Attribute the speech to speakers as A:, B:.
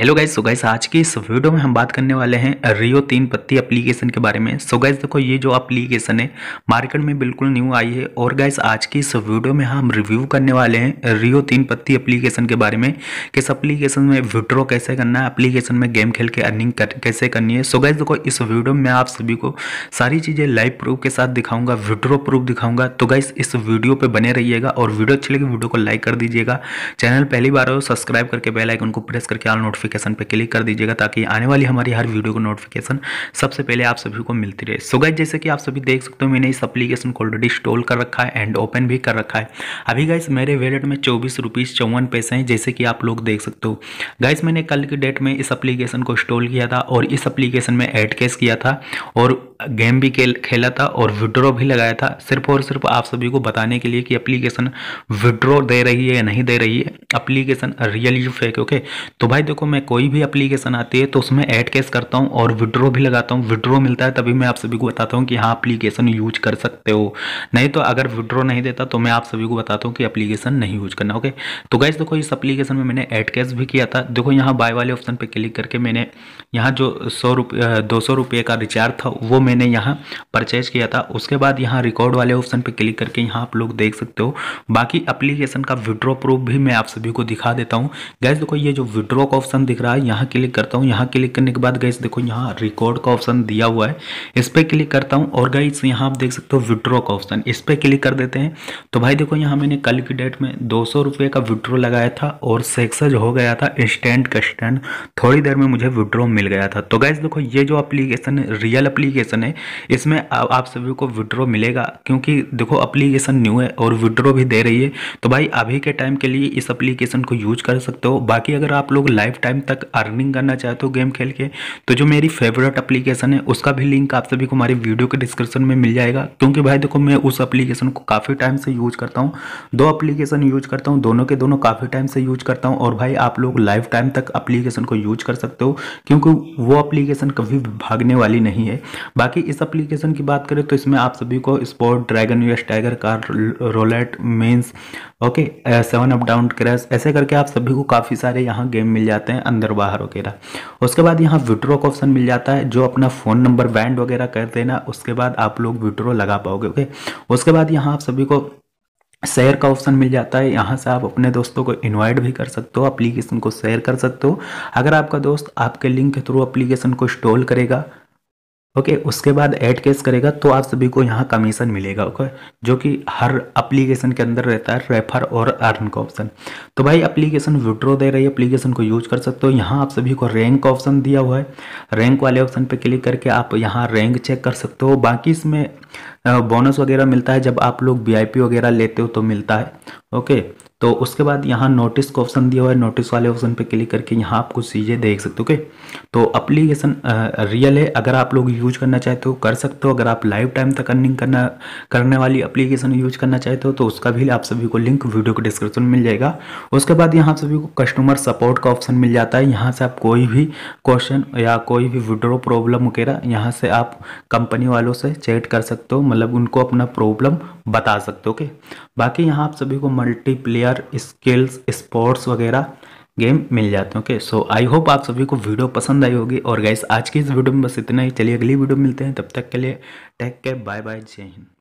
A: Hello guys so guys आज की इस वीडियो में हम बात करने वाले हैं रियो तीन पत्ती एप्लीकेशन के बारे में सो so गाइज देखो ये जो एप्लीकेशन है मार्केट में बिल्कुल न्यू आई है और गाइज आज की इस वीडियो में हम रिव्यू करने वाले हैं रियो तीन पत्ती एप्लीकेशन के बारे में किस एप्लीकेशन में विड्रॉ कैसे करना है अप्लीकेशन में गेम खेल के अर्निंग कर, कैसे करनी है सो so गाइज देखो इस वीडियो में आप सभी को सारी चीज़ें लाइव प्रूफ के साथ दिखाऊंगा विड्रो प्रूफ दिखाऊंगा तो गाइज इस वीडियो पर बने रहिएगा और वीडियो अच्छी लगी वीडियो को लाइक कर दीजिएगा चैनल पहली बार हो सब्सक्राइब करके बेलाइकन को प्रेस करके आल नोटिफिक नोटिफिकेशन पर क्लिक कर दीजिएगा ताकि आने वाली हमारी हर वीडियो को नोटिफिकेशन सबसे पहले आप सभी को मिलती रहे सो गाइज जैसे कि आप सभी देख सकते हो मैंने इस अपलीकेशन को ऑलरेडी इंस्टॉल कर रखा है एंड ओपन भी कर रखा है अभी गाइज मेरे वेलेट में चौबीस रुपीज़ चौवन पैसे हैं जैसे कि आप लोग देख सकते हो गाइज मैंने कल की डेट में इस अप्लीकेशन को इंस्टॉल किया था और इस अप्लीकेशन में एड कैश किया था और गेम भी खेल खेला था और विड्रॉ भी लगाया था सिर्फ और सिर्फ आप सभी को बताने के लिए कि एप्लीकेशन विड्रॉ दे रही है या नहीं दे रही है एप्लीकेशन रियल यू फेक ओके तो भाई देखो मैं कोई भी एप्लीकेशन आती है तो उसमें ऐड कैश करता हूँ और विड्रॉ भी लगाता हूँ विड्रॉ मिलता है तभी मैं आप सभी को बताता हूँ कि हाँ अप्लीकेशन यूज कर सकते हो नहीं तो अगर विड्रॉ नहीं देता तो मैं आप सभी को बताता हूँ कि अप्लीकेशन नहीं यूज करना ओके तो गैस देखो इस अप्लीकेशन में मैंने एड कैश भी किया था देखो यहाँ बाय वाले ऑप्शन पर क्लिक करके मैंने यहाँ जो सौ रुपये दो सौ रुपये का रिचार्ज था वो मैंने यहाँ परचेज किया था उसके बाद यहाँ रिकॉर्ड वाले ऑप्शन पर क्लिक करके यहाँ आप लोग देख सकते हो बाकी अप्लीकेशन का विड्रॉ प्रूफ भी मैं आप सभी को दिखा देता हूँ गैस देखो ये जो विड्रॉ का ऑप्शन दिख रहा है यहाँ क्लिक करता हूँ यहाँ क्लिक करने के बाद गैस देखो यहाँ रिकॉर्ड का ऑप्शन दिया हुआ है इस पर क्लिक करता हूँ और गैस यहाँ आप देख सकते हो विड्रॉ का ऑप्शन इस पर क्लिक कर देते हैं तो भाई देखो यहाँ मैंने कल की डेट में दो का विड्रॉ लगाया था और सक्सेस हो गया था इंस्टेंट कस्टेंट थोड़ी देर में मुझे विड्रॉ मिल गया था तो गैस देखो ये जो अप्लीकेशन रियल अप्लीकेशन एप्लीकेशन है इसमें आप सभी को विड्रो मिलेगा क्योंकि देखो अप्लीकेशन न्यू है और विड्रो भी दे रही है तो भाई अभी के टाइम के लिए इस अप्लीकेशन को यूज कर सकते हो बाकी अगर आप लोग लाइफ टाइम तक अर्निंग करना चाहते हो गेम खेल के तो जो मेरी फेवरेट अप्लीकेशन है उसका भी लिंक आप सभी को हमारी वीडियो के डिस्क्रिप्शन में मिल जाएगा क्योंकि भाई देखो मैं उस अप्लीकेशन को काफ़ी टाइम से यूज करता हूँ दो अप्लीकेशन यूज करता हूँ दोनों के दोनों काफ़ी टाइम से यूज करता हूँ और भाई आप लोग लाइफ टाइम तक अप्लीकेशन को यूज कर सकते हो क्योंकि वो अप्लीकेशन कभी भागने वाली नहीं है बाकी बाकी इस एप्लीकेशन की बात करें तो इसमें आप सभी को स्पोर्ट ड्रैगन यूएस टाइगर कार रोलेट मेंस okay seven up down crash ऐसे करके आप सभी को काफ़ी सारे यहाँ गेम मिल जाते हैं अंदर बाहर वगैरह उसके बाद यहाँ विड्रो का ऑप्शन मिल जाता है जो अपना फ़ोन नंबर बैंड वगैरह कर देना उसके बाद आप लोग विड्रो लगा पाओगे ओके उसके बाद यहाँ आप सभी को शेयर का ऑप्शन मिल जाता है यहाँ से आप अपने दोस्तों को इनवाइट भी कर सकते हो एप्लीकेशन को शेयर कर सकते हो अगर आपका दोस्त आपके लिंक के थ्रू एप्लीकेशन को इंस्टॉल करेगा ओके okay, उसके बाद ऐड केस करेगा तो आप सभी को यहाँ कमीशन मिलेगा ओके okay? जो कि हर एप्लीकेशन के अंदर रहता है रेफर और अर्न का ऑप्शन तो भाई एप्लीकेशन विड्रो दे रही है एप्लीकेशन को यूज कर सकते हो यहाँ आप सभी को रैंक का ऑप्शन दिया हुआ है रैंक वाले ऑप्शन पे क्लिक करके आप यहाँ रैंक चेक कर सकते हो बाकी इसमें बोनस वगैरह मिलता है जब आप लोग वी वगैरह लेते हो तो मिलता है ओके okay? तो उसके बाद यहाँ नोटिस का ऑप्शन दिया हुआ है नोटिस वाले ऑप्शन पे क्लिक करके यहाँ आप कुछ चीज़ें देख सकते हो ओके तो अप्लीकेशन रियल है अगर आप लोग यूज करना चाहते हो कर सकते हो अगर आप लाइफ टाइम तक अर्निंग करना करने वाली अप्लीकेशन यूज करना चाहते हो तो उसका भी आप सभी को लिंक वीडियो के डिस्क्रिप्शन में मिल जाएगा उसके बाद यहाँ सभी को कस्टमर सपोर्ट का ऑप्शन मिल जाता है यहाँ से आप कोई भी क्वेश्चन या कोई भी विड्रो प्रॉब्लम वगैरह यहाँ से आप कंपनी वालों से चैट कर सकते हो मतलब उनको अपना प्रॉब्लम बता सकते हो ओके बाकी यहाँ आप सभी को मल्टीप्लेयर स्किल्स स्पोर्ट्स वगैरह गेम मिल जाते हैं ओके सो आई होप आप सभी को वीडियो पसंद आई होगी और गैस आज की इस वीडियो में बस इतना ही चलिए अगली वीडियो मिलते हैं तब तक के लिए टेक केयर बाय बाय जय हिंद